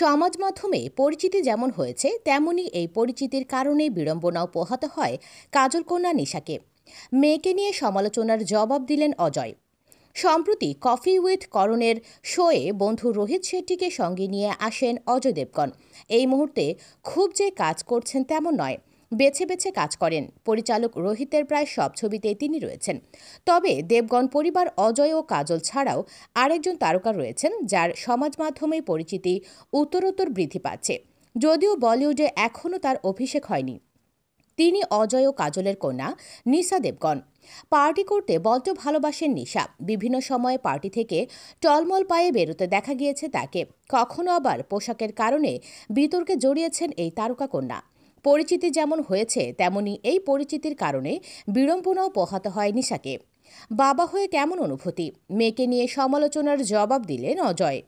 সমাজ মাধ্যমে পরিচিতি যেমন হয়েছে তেমনি এই পরিচিতির কারণে বিড়ম্বনাও পোহাতে হয় কাজলকন্যা নিশাকে মেয়েকে নিয়ে সমালোচনার জবাব দিলেন অজয় সম্প্রতি কফি উইথ করণের শোয়ে বন্ধু রোহিত শেট্টিকে সঙ্গে নিয়ে আসেন অজয় দেবগণ এই মুহূর্তে খুব যে কাজ করছেন তেমন নয় বেছে বেছে কাজ করেন পরিচালক রোহিতের প্রায় সব ছবিতেই তিনি রয়েছেন তবে দেবগণ পরিবার অজয় ও কাজল ছাড়াও আরেকজন তারকা রয়েছেন যার সমাজ মাধ্যমে পরিচিতি উত্তরোত্তর বৃদ্ধি পাচ্ছে যদিও বলিউডে এখনও তার অভিষেক হয়নি তিনি অজয় ও কাজলের কন্যা নিশা দেবগণ পার্টি করতে বড্ড ভালোবাসেন নিশা বিভিন্ন সময়ে পার্টি থেকে টলমল পায়ে বেরোতে দেখা গিয়েছে তাকে কখনো আবার পোশাকের কারণে বিতর্কে জড়িয়েছেন এই তারকা কন্যা পরিচিতি যেমন হয়েছে তেমনি এই পরিচিতির কারণে বিড়ম্বনাও পোহাতে হয় নিশাকে বাবা হয়ে কেমন অনুভূতি মেয়েকে নিয়ে সমালোচনার জবাব দিলেন অজয়